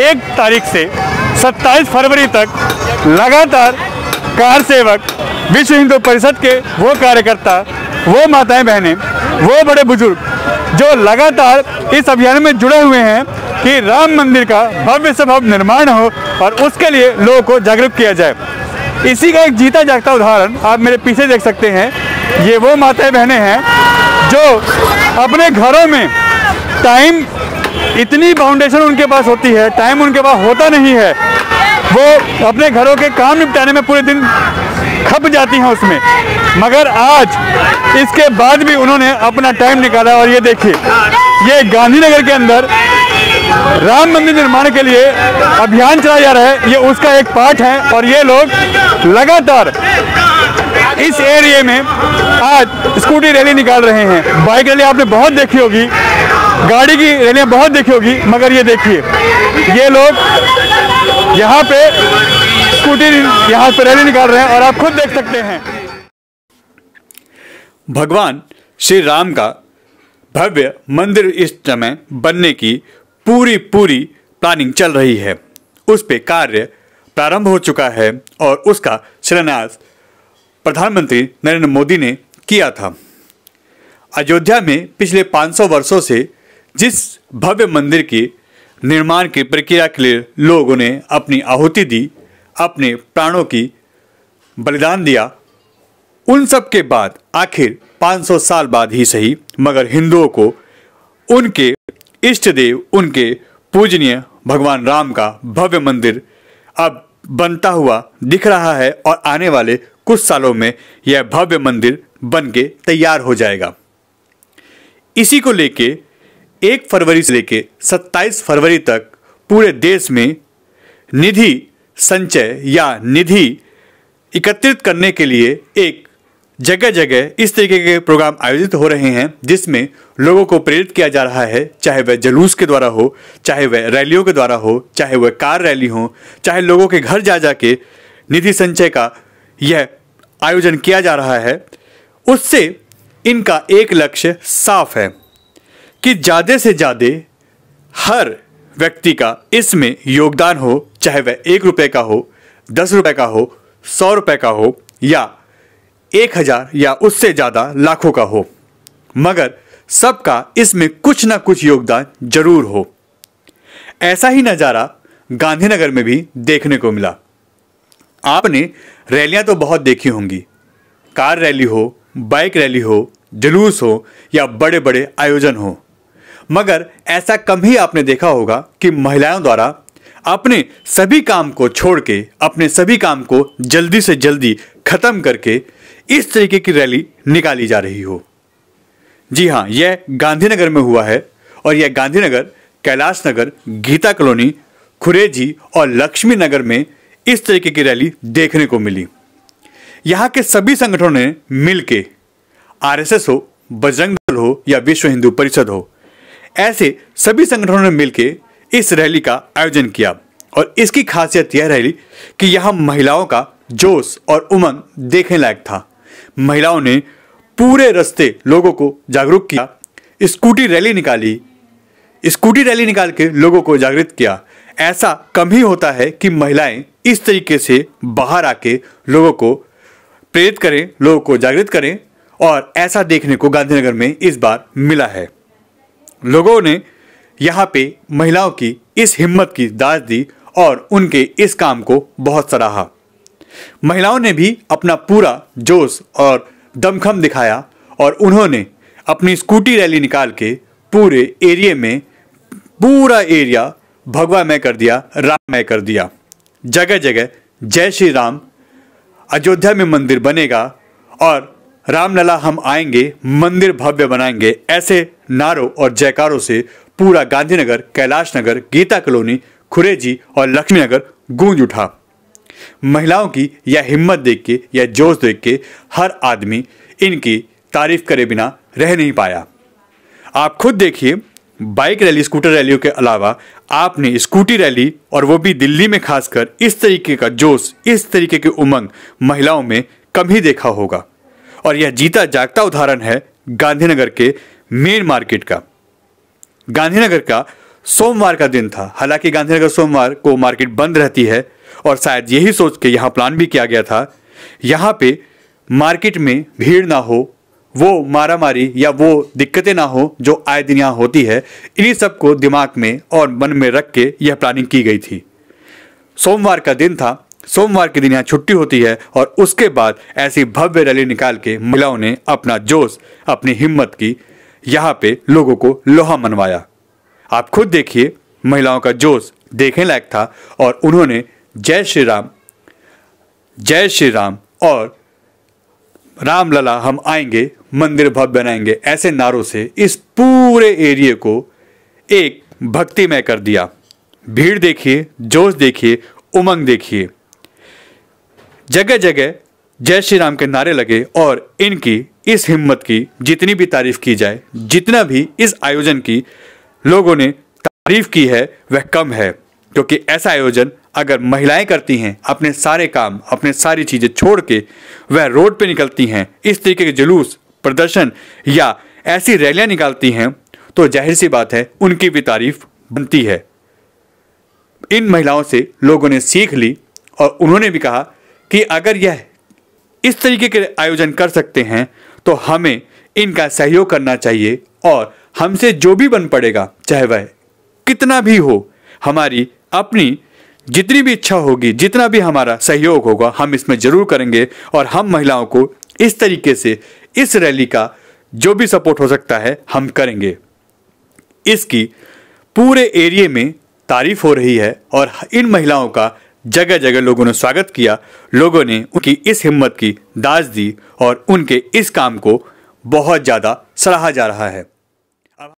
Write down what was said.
एक तारीख से 27 फरवरी तक लगातार कार सेवक विश्व हिंदू परिषद के वो कार्यकर्ता वो माताएं बहने वो बड़े बुजुर्ग जो लगातार इस अभियान में जुड़े हुए हैं कि राम मंदिर का भव्य से भव्य निर्माण हो और उसके लिए लोगों को जागरूक किया जाए इसी का एक जीता जागता उदाहरण आप मेरे पीछे देख सकते हैं ये वो माताएं बहनें हैं जो अपने घरों में टाइम इतनी फाउंडेशन उनके पास होती है टाइम उनके पास होता नहीं है वो अपने घरों के काम निपटाने में पूरे दिन खप जाती हैं उसमें मगर आज इसके बाद भी उन्होंने अपना टाइम निकाला और ये देखिए ये गांधीनगर के अंदर राम मंदिर निर्माण के लिए अभियान चलाया जा रहा है ये उसका एक पार्ट है और ये लोग लगातार इस एरिए में आज स्कूटी रैली निकाल रहे हैं बाइक रैली आपने बहुत देखी होगी गाड़ी की रैलियाँ बहुत देखी होगी मगर ये देखिए ये लोग यहाँ पे स्कूटी यहाँ पे रैली निकाल रहे हैं और आप खुद देख सकते हैं भगवान श्री राम का भव्य मंदिर इस समय बनने की पूरी पूरी प्लानिंग चल रही है उस पर कार्य प्रारंभ हो चुका है और उसका शिलान्यास प्रधानमंत्री नरेंद्र मोदी ने किया था अयोध्या में पिछले 500 वर्षों से जिस भव्य मंदिर के निर्माण की प्रक्रिया के लिए लोगों ने अपनी आहुति दी अपने प्राणों की बलिदान दिया उन सब के बाद आखिर 500 साल बाद ही सही मगर हिंदुओं को उनके इष्ट देव उनके पूजनीय भगवान राम का भव्य मंदिर अब बनता हुआ दिख रहा है और आने वाले कुछ सालों में यह भव्य मंदिर बन के तैयार हो जाएगा इसी को लेके एक फरवरी से लेकर सत्ताईस फरवरी तक पूरे देश में निधि संचय या निधि एकत्रित करने के लिए एक जगह जगह इस तरीके के प्रोग्राम आयोजित हो रहे हैं जिसमें लोगों को प्रेरित किया जा रहा है चाहे वह जलूस के द्वारा हो चाहे वह रैलियों के द्वारा हो चाहे वह कार रैली हो चाहे लोगों के घर जा जा के निधि संचय का यह आयोजन किया जा रहा है उससे इनका एक लक्ष्य साफ है कि ज़्यादा से ज़्यादा हर व्यक्ति का इसमें योगदान हो चाहे वह एक रुपये का हो दस रुपये का हो सौ रुपये का हो या एक हज़ार या उससे ज़्यादा लाखों का हो मगर सबका इसमें कुछ ना कुछ योगदान जरूर हो ऐसा ही नज़ारा गांधीनगर में भी देखने को मिला आपने रैलियां तो बहुत देखी होंगी कार रैली हो बाइक रैली हो जुलूस हो या बड़े बड़े आयोजन हो मगर ऐसा कम ही आपने देखा होगा कि महिलाओं द्वारा अपने सभी काम को छोड़ के अपने सभी काम को जल्दी से जल्दी ख़त्म करके इस तरीके की रैली निकाली जा रही हो जी हाँ यह गांधीनगर में हुआ है और यह गांधीनगर कैलाश नगर गीता कॉलोनी खुरेजी और लक्ष्मी नगर में इस तरीके की रैली देखने को मिली यहाँ के सभी संगठनों ने मिल के आरएसएस हो बजरंग दल हो या विश्व हिंदू परिषद हो ऐसे सभी संगठनों ने मिलकर इस रैली का आयोजन किया और इसकी खासियत यह रैली कि यहाँ महिलाओं का जोश और उमंग देखने लायक था महिलाओं ने पूरे रास्ते लोगों को जागरूक किया स्कूटी रैली निकाली स्कूटी रैली निकाल के लोगों को जागृत किया ऐसा कम ही होता है कि महिलाएं इस तरीके से बाहर आके लोगों को प्रेरित करें लोगों को जागृत करें और ऐसा देखने को गांधीनगर में इस बार मिला है लोगों ने यहाँ पे महिलाओं की इस हिम्मत की दाद दी और उनके इस काम को बहुत सराहा महिलाओं ने भी अपना पूरा जोश और दमखम दिखाया और उन्होंने अपनी स्कूटी रैली निकाल के पूरे एरिए में पूरा एरिया भगवामय कर दिया राममय कर दिया जगह जगह जय श्री राम अयोध्या में मंदिर बनेगा और रामलला हम आएंगे मंदिर भव्य बनाएंगे ऐसे नारों और जयकारों से पूरा गांधीनगर कैलाश नगर गीता कॉलोनी खुरेजी और लक्ष्मी नगर गूंज उठा महिलाओं की यह हिम्मत देख के या जोश देख के हर आदमी इनकी तारीफ करे बिना रह नहीं पाया आप खुद देखिए बाइक रैली स्कूटर रैलियों के अलावा आपने स्कूटी रैली और वो भी दिल्ली में खासकर इस तरीके का जोश इस तरीके की उमंग महिलाओं में कम ही देखा होगा और यह जीता जागता उदाहरण है गांधीनगर के मेन मार्केट का गांधीनगर का सोमवार का दिन था हालांकि गांधीनगर सोमवार को मार्केट बंद रहती है और शायद यही सोच के यहाँ प्लान भी किया गया था यहाँ पे मार्केट में भीड़ ना हो वो मारा मारी या वो दिक्कतें ना हो जो आए दिन यहाँ होती है इन्हीं सब को दिमाग में और मन में रख के यह प्लानिंग की गई थी सोमवार का दिन था सोमवार के दिन यहाँ छुट्टी होती है और उसके बाद ऐसी भव्य रैली निकाल के महिलाओं ने अपना जोश अपनी हिम्मत की यहाँ पे लोगों को लोहा मनवाया आप खुद देखिए महिलाओं का जोश देखने लायक था और उन्होंने जय श्री राम जय श्री राम और राम लला हम आएंगे मंदिर भव्य बनाएंगे ऐसे नारों से इस पूरे एरिए को एक भक्तिमय कर दिया भीड़ देखिए जोश देखिए उमंग देखिए जगह जगह जय श्री राम के नारे लगे और इनकी इस हिम्मत की जितनी भी तारीफ की जाए जितना भी इस आयोजन की लोगों ने तारीफ की है वह कम है क्योंकि ऐसा आयोजन अगर महिलाएं करती हैं अपने सारे काम अपने सारी चीज़ें छोड़ के वह रोड पे निकलती हैं इस तरीके के जुलूस प्रदर्शन या ऐसी रैलियां निकालती हैं तो जाहिर सी बात है उनकी भी तारीफ बनती है इन महिलाओं से लोगों ने सीख ली और उन्होंने भी कहा कि अगर यह इस तरीके के आयोजन कर सकते हैं तो हमें इनका सहयोग करना चाहिए और हमसे जो भी बन पड़ेगा चाहे वह कितना भी हो हमारी अपनी जितनी भी इच्छा होगी जितना भी हमारा सहयोग होगा हम इसमें ज़रूर करेंगे और हम महिलाओं को इस तरीके से इस रैली का जो भी सपोर्ट हो सकता है हम करेंगे इसकी पूरे एरिए में तारीफ हो रही है और इन महिलाओं का जगह जगह लोगों ने स्वागत किया लोगों ने उनकी इस हिम्मत की दाज दी और उनके इस काम को बहुत ज़्यादा सराहा जा रहा है